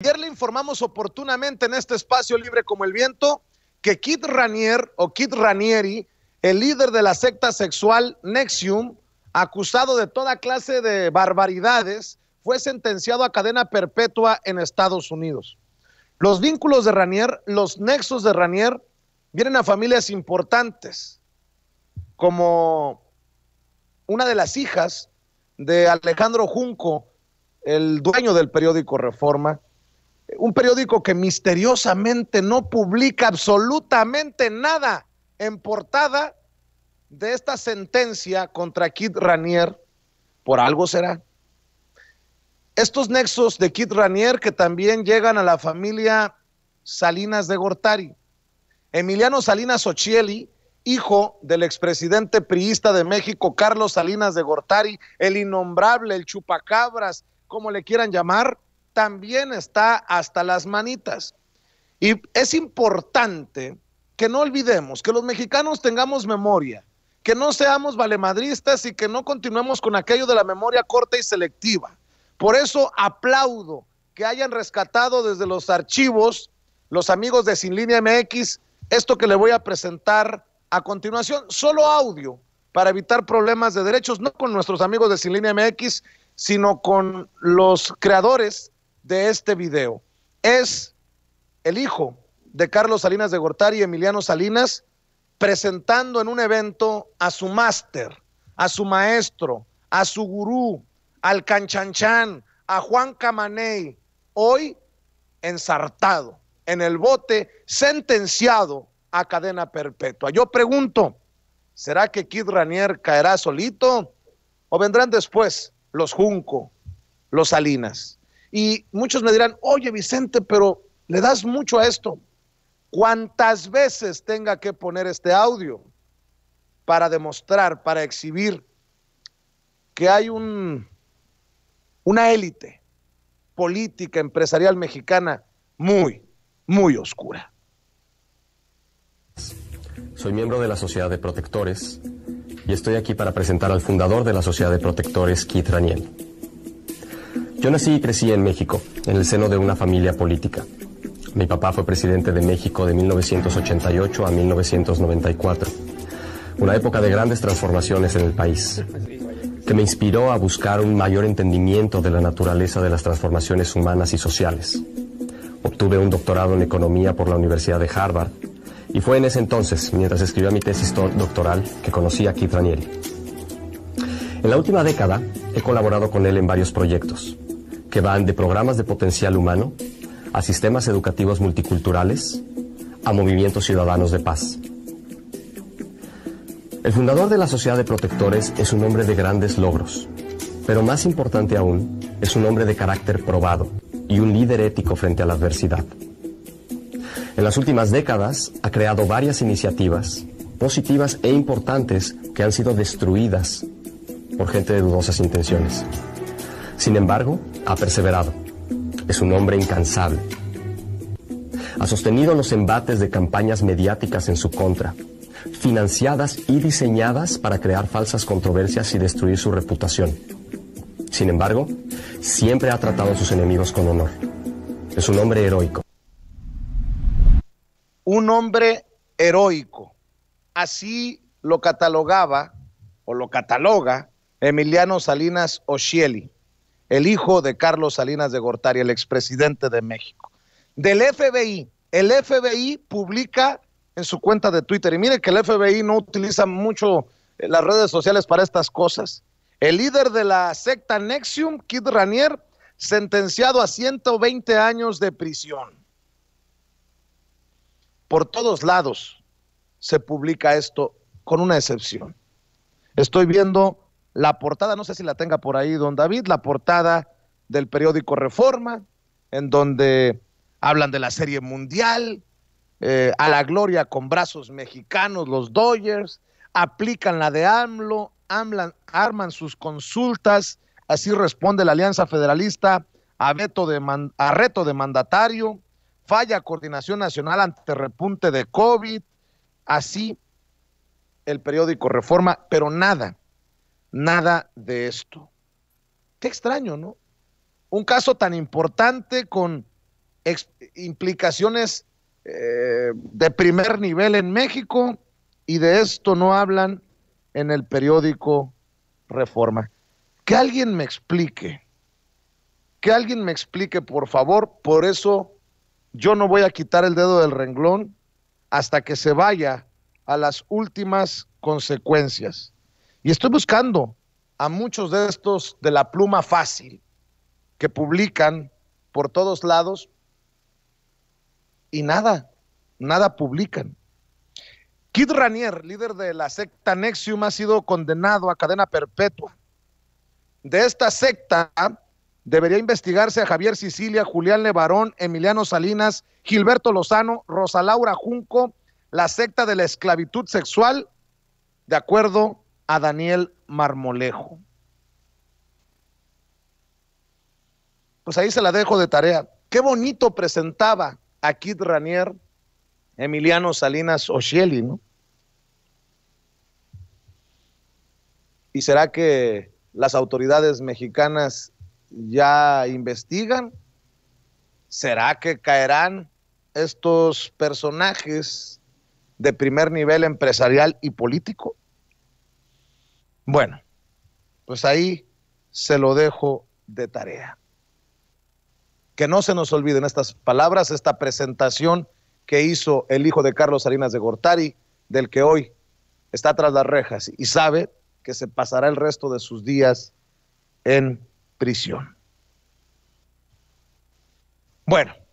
Ayer le informamos oportunamente en este espacio libre como el viento que Kit Ranier o Kit Ranieri, el líder de la secta sexual Nexium, acusado de toda clase de barbaridades, fue sentenciado a cadena perpetua en Estados Unidos. Los vínculos de Ranier, los nexos de Ranier, vienen a familias importantes, como una de las hijas de Alejandro Junco, el dueño del periódico Reforma, un periódico que misteriosamente no publica absolutamente nada en portada de esta sentencia contra Kit Ranier, por algo será. Estos nexos de Kit Ranier que también llegan a la familia Salinas de Gortari. Emiliano Salinas Ochieli, hijo del expresidente priista de México, Carlos Salinas de Gortari, el innombrable, el chupacabras, como le quieran llamar, también está hasta las manitas. Y es importante que no olvidemos, que los mexicanos tengamos memoria, que no seamos valemadristas y que no continuemos con aquello de la memoria corta y selectiva. Por eso aplaudo que hayan rescatado desde los archivos los amigos de Sin Línea MX esto que le voy a presentar a continuación, solo audio para evitar problemas de derechos, no con nuestros amigos de Sin Línea MX, sino con los creadores de este video es el hijo de Carlos Salinas de Gortari y Emiliano Salinas presentando en un evento a su máster, a su maestro, a su gurú, al canchanchan, a Juan Camaney, hoy ensartado en el bote, sentenciado a cadena perpetua. Yo pregunto, ¿será que Kid Ranier caerá solito o vendrán después los Junco, los Salinas? Y muchos me dirán, oye Vicente, pero le das mucho a esto. ¿Cuántas veces tenga que poner este audio para demostrar, para exhibir que hay un, una élite política empresarial mexicana muy, muy oscura? Soy miembro de la Sociedad de Protectores y estoy aquí para presentar al fundador de la Sociedad de Protectores, Keith Raniel. Yo nací y crecí en México, en el seno de una familia política. Mi papá fue presidente de México de 1988 a 1994, una época de grandes transformaciones en el país, que me inspiró a buscar un mayor entendimiento de la naturaleza de las transformaciones humanas y sociales. Obtuve un doctorado en economía por la Universidad de Harvard y fue en ese entonces, mientras escribía mi tesis doctoral, que conocí a Keith Ranieri. En la última década he colaborado con él en varios proyectos van de programas de potencial humano a sistemas educativos multiculturales, a movimientos ciudadanos de paz. El fundador de la Sociedad de Protectores es un hombre de grandes logros, pero más importante aún, es un hombre de carácter probado y un líder ético frente a la adversidad. En las últimas décadas ha creado varias iniciativas positivas e importantes que han sido destruidas por gente de dudosas intenciones. Sin embargo, ha perseverado. Es un hombre incansable. Ha sostenido los embates de campañas mediáticas en su contra, financiadas y diseñadas para crear falsas controversias y destruir su reputación. Sin embargo, siempre ha tratado a sus enemigos con honor. Es un hombre heroico. Un hombre heroico. Así lo catalogaba o lo cataloga Emiliano Salinas Oshieli el hijo de Carlos Salinas de Gortari, el expresidente de México. Del FBI, el FBI publica en su cuenta de Twitter, y mire que el FBI no utiliza mucho eh, las redes sociales para estas cosas. El líder de la secta Nexium, Kid Ranier, sentenciado a 120 años de prisión. Por todos lados se publica esto, con una excepción. Estoy viendo la portada, no sé si la tenga por ahí don David, la portada del periódico Reforma, en donde hablan de la Serie Mundial, eh, a la gloria con brazos mexicanos los Dodgers, aplican la de AMLO, arman sus consultas, así responde la Alianza Federalista a, veto de a reto de mandatario, falla coordinación nacional ante repunte de COVID, así el periódico Reforma, pero nada, nada de esto. Qué extraño, ¿no? Un caso tan importante con implicaciones eh, de primer nivel en México y de esto no hablan en el periódico Reforma. Que alguien me explique, que alguien me explique, por favor, por eso yo no voy a quitar el dedo del renglón hasta que se vaya a las últimas consecuencias. Y estoy buscando a muchos de estos de la pluma fácil que publican por todos lados y nada, nada publican. Kid Ranier, líder de la secta Nexium, ha sido condenado a cadena perpetua. De esta secta debería investigarse a Javier Sicilia, Julián Levarón, Emiliano Salinas, Gilberto Lozano, Rosa Laura Junco, la secta de la esclavitud sexual, de acuerdo a Daniel Marmolejo. Pues ahí se la dejo de tarea. Qué bonito presentaba a Kid Ranier Emiliano Salinas Oshieli, ¿no? ¿Y será que las autoridades mexicanas ya investigan? ¿Será que caerán estos personajes de primer nivel empresarial y político? Bueno, pues ahí se lo dejo de tarea. Que no se nos olviden estas palabras, esta presentación que hizo el hijo de Carlos Salinas de Gortari, del que hoy está tras las rejas y sabe que se pasará el resto de sus días en prisión. Bueno,